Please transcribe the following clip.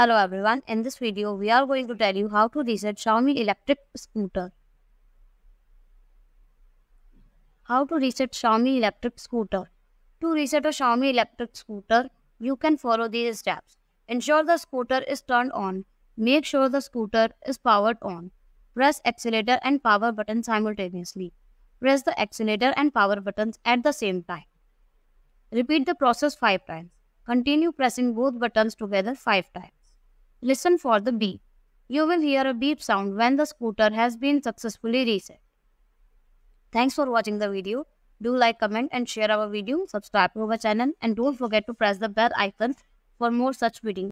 Hello everyone, in this video we are going to tell you how to reset Xiaomi electric scooter. How to reset Xiaomi electric scooter. To reset a Xiaomi electric scooter, you can follow these steps. Ensure the scooter is turned on. Make sure the scooter is powered on. Press accelerator and power button simultaneously. Press the accelerator and power buttons at the same time. Repeat the process 5 times. Continue pressing both buttons together 5 times. Listen for the beep. You will hear a beep sound when the scooter has been successfully reset. Thanks for watching the video. Do like, comment and share our video, subscribe to our channel and don't forget to press the bell icon for more such videos.